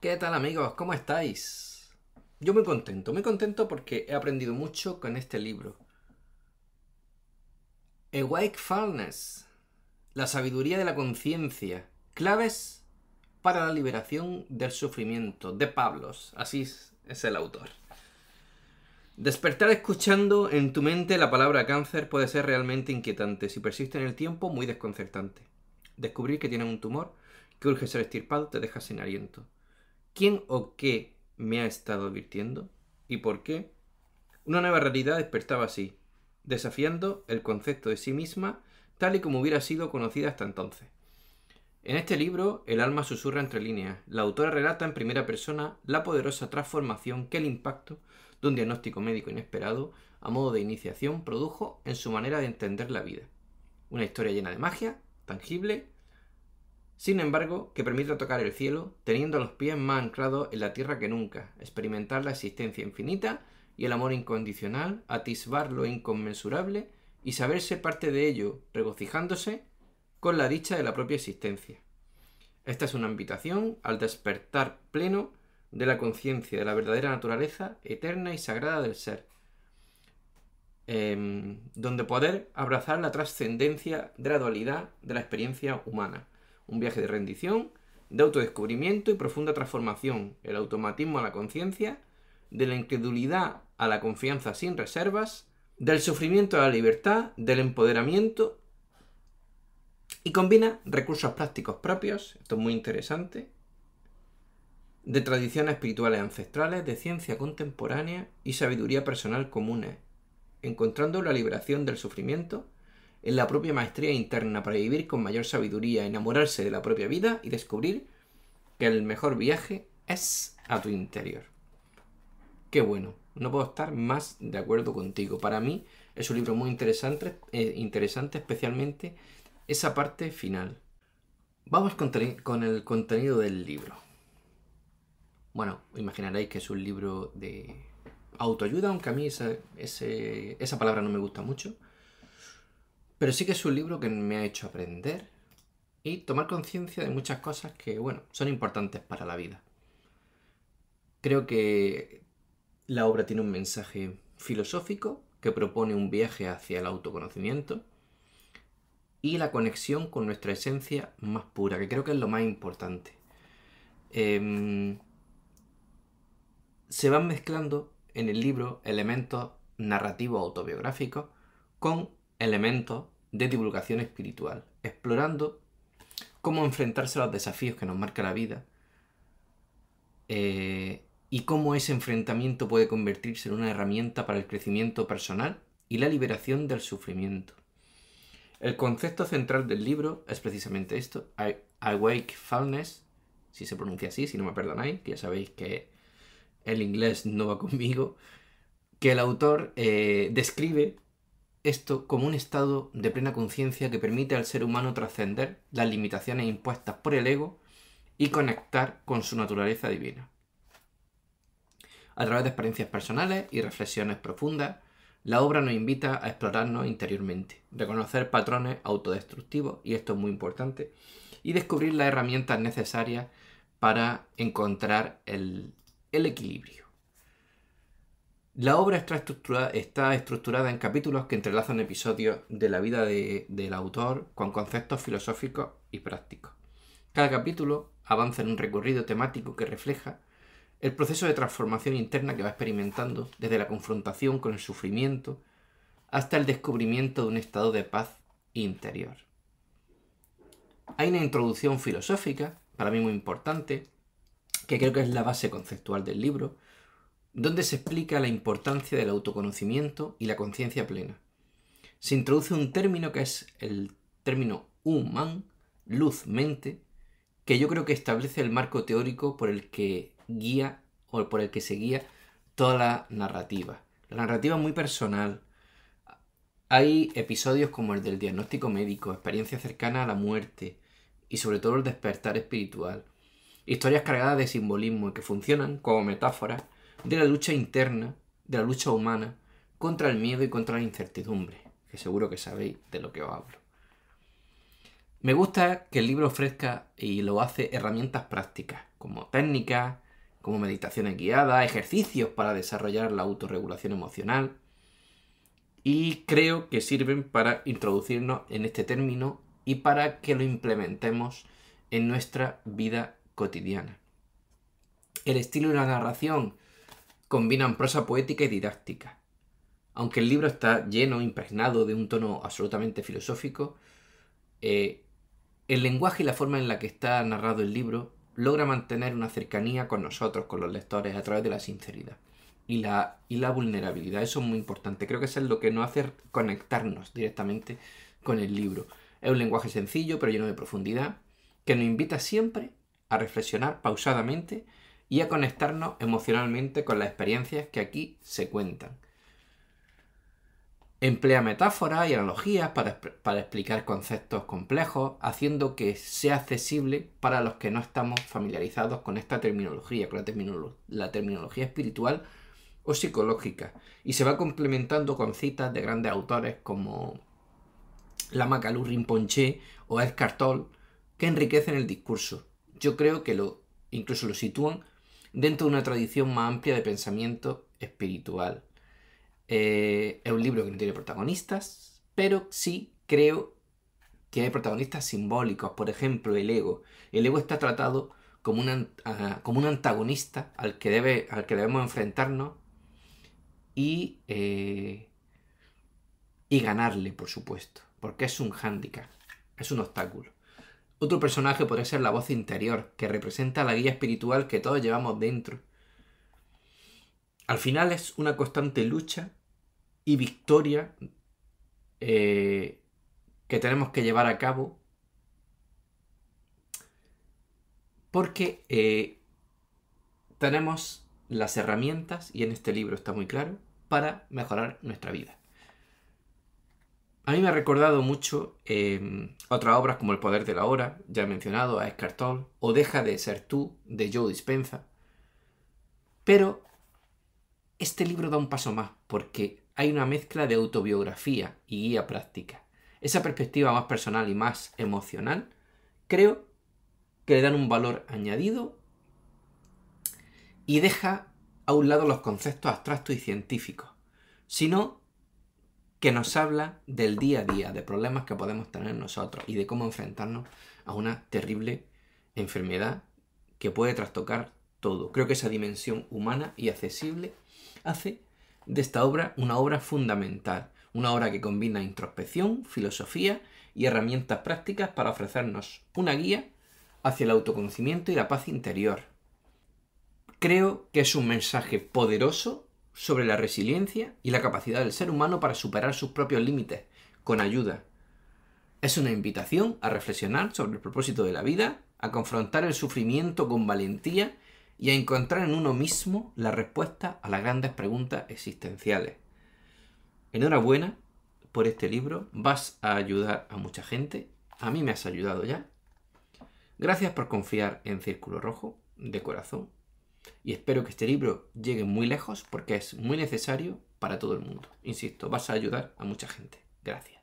¿Qué tal amigos? ¿Cómo estáis? Yo muy contento, muy contento porque he aprendido mucho con este libro. Wakefulness, la sabiduría de la conciencia, claves para la liberación del sufrimiento, de Pablos, así es el autor. Despertar escuchando en tu mente la palabra cáncer puede ser realmente inquietante, si persiste en el tiempo, muy desconcertante. Descubrir que tienen un tumor, que urge ser estirpado, te deja sin aliento quién o qué me ha estado advirtiendo y por qué. Una nueva realidad despertaba así, desafiando el concepto de sí misma tal y como hubiera sido conocida hasta entonces. En este libro, el alma susurra entre líneas. La autora relata en primera persona la poderosa transformación que el impacto de un diagnóstico médico inesperado a modo de iniciación produjo en su manera de entender la vida. Una historia llena de magia, tangible, sin embargo, que permita tocar el cielo, teniendo los pies más anclados en la tierra que nunca, experimentar la existencia infinita y el amor incondicional, atisbar lo inconmensurable y saberse parte de ello, regocijándose con la dicha de la propia existencia. Esta es una invitación al despertar pleno de la conciencia de la verdadera naturaleza eterna y sagrada del ser, em, donde poder abrazar la trascendencia de la dualidad de la experiencia humana un viaje de rendición, de autodescubrimiento y profunda transformación, el automatismo a la conciencia, de la incredulidad a la confianza sin reservas, del sufrimiento a la libertad, del empoderamiento y combina recursos prácticos propios, esto es muy interesante, de tradiciones espirituales ancestrales, de ciencia contemporánea y sabiduría personal comunes, encontrando la liberación del sufrimiento, en la propia maestría interna para vivir con mayor sabiduría, enamorarse de la propia vida y descubrir que el mejor viaje es a tu interior. Qué bueno, no puedo estar más de acuerdo contigo. Para mí es un libro muy interesante, eh, interesante especialmente esa parte final. Vamos con, el contenido del libro. Bueno, imaginaréis que es un libro de autoayuda, aunque a mí esa palabra no me gusta mucho. Pero sí que es un libro que me ha hecho aprender y tomar conciencia de muchas cosas que, bueno, son importantes para la vida. Creo que la obra tiene un mensaje filosófico que propone un viaje hacia el autoconocimiento y la conexión con nuestra esencia más pura, que creo que es lo más importante. Em, se van mezclando en el libro elementos narrativos autobiográficos con elementos de divulgación espiritual, explorando cómo enfrentarse a los desafíos que nos marca la vida eh, y cómo ese enfrentamiento puede convertirse en una herramienta para el crecimiento personal y la liberación del sufrimiento. El concepto central del libro es precisamente esto, Awakefulness, si se pronuncia así, si no me perdonáis, que ya sabéis que el inglés no va conmigo, que el autor eh, describe esto como un estado de plena conciencia que permite al ser humano trascender las limitaciones impuestas por el ego y conectar con su naturaleza divina. A través de experiencias personales y reflexiones profundas, la obra nos invita a explorarnos interiormente, reconocer patrones autodestructivos, y esto es muy importante, y descubrir las herramientas necesarias para encontrar el, el equilibrio. La obra está estructurada, en capítulos que entrelazan episodios de la vida del autor con conceptos filosóficos y prácticos. Cada capítulo avanza en un recorrido temático que refleja el proceso de transformación interna que va experimentando desde la confrontación con el sufrimiento hasta el descubrimiento de un estado de paz interior. Hay una introducción filosófica, para mí muy importante, que creo que es la base conceptual del libro, donde se explica la importancia del autoconocimiento y la conciencia plena. Se introduce un término que es el término human, luz-mente, que yo creo que establece el marco teórico por el que guía o por el que se guía toda la narrativa. La narrativa es muy personal. Hay episodios como el del diagnóstico médico, experiencia cercana a la muerte y sobre todo el despertar espiritual. Historias cargadas de simbolismo que funcionan como metáforas de la lucha interna, de la lucha humana, contra el miedo y contra la incertidumbre, que seguro que sabéis de lo que os hablo. Me gusta que el libro ofrezca y lo hace herramientas prácticas, como técnicas, como meditaciones guiadas, ejercicios para desarrollar la autorregulación emocional, y creo que sirven para introducirnos en este término y para que lo implementemos en nuestra vida cotidiana. El estilo y la narración combinan prosa poética y didáctica. Aunque el libro está lleno, impregnado de un tono absolutamente filosófico, eh, el lenguaje y la forma en la que está narrado el libro logra mantener una cercanía con nosotros, con los lectores, a través de la sinceridad y la, y la vulnerabilidad. Eso es muy importante. Creo que eso es lo que nos hace conectarnos directamente con el libro. Es un lenguaje sencillo pero lleno de profundidad que nos invita siempre a reflexionar pausadamente y a conectarnos emocionalmente con las experiencias que aquí se cuentan. Emplea metáforas y analogías para, explicar conceptos complejos, haciendo que sea accesible para los que no estamos familiarizados con esta terminología, con la, terminología espiritual o psicológica, y se va complementando con citas de grandes autores como Lamacalur, Rinpoche o Edgar que enriquecen el discurso. Yo creo que lo, incluso lo sitúan dentro de una tradición más amplia de pensamiento espiritual. Eh, es un libro que no tiene protagonistas, pero sí creo que hay protagonistas simbólicos, por ejemplo, el ego. El ego está tratado como un, ah, como un antagonista al que, debe, al que debemos enfrentarnos y, eh, y ganarle, por supuesto, porque es un hándicap, es un obstáculo. Otro personaje podría ser la voz interior, que representa la guía espiritual que todos llevamos dentro. Al final es una constante lucha y victoria eh, que tenemos que llevar a cabo porque eh, tenemos las herramientas, y en este libro está muy claro, para mejorar nuestra vida. A mí me ha recordado mucho em, otras obras como El poder de la hora, ya he mencionado, a Escartol, o Deja de ser tú, de Joe Dispenza. Pero este libro da un paso más, porque hay una mezcla de autobiografía y guía práctica. Esa perspectiva más personal y más emocional, creo que le dan un valor añadido y deja a un lado los conceptos abstractos y científicos, sino que nos habla del día a día, de problemas que podemos tener nosotros y de cómo enfrentarnos a una terrible enfermedad que puede trastocar todo. Creo que esa dimensión humana y accesible hace de esta obra una obra fundamental, una obra que combina introspección, filosofía y herramientas prácticas para ofrecernos una guía hacia el autoconocimiento y la paz interior. Creo que es un mensaje poderoso sobre la resiliencia y la capacidad del ser humano para superar sus propios límites, con ayuda. Es una invitación a reflexionar sobre el propósito de la vida, a confrontar el sufrimiento con valentía y a encontrar en uno mismo la respuesta a las grandes preguntas existenciales. Enhorabuena por este libro, vas a ayudar a mucha gente, a mí me has ayudado ya. Gracias por confiar en Círculo Rojo, de corazón, y espero que este libro llegue muy lejos porque es muy necesario para todo el mundo. Insisto, vas a ayudar a mucha gente. Gracias.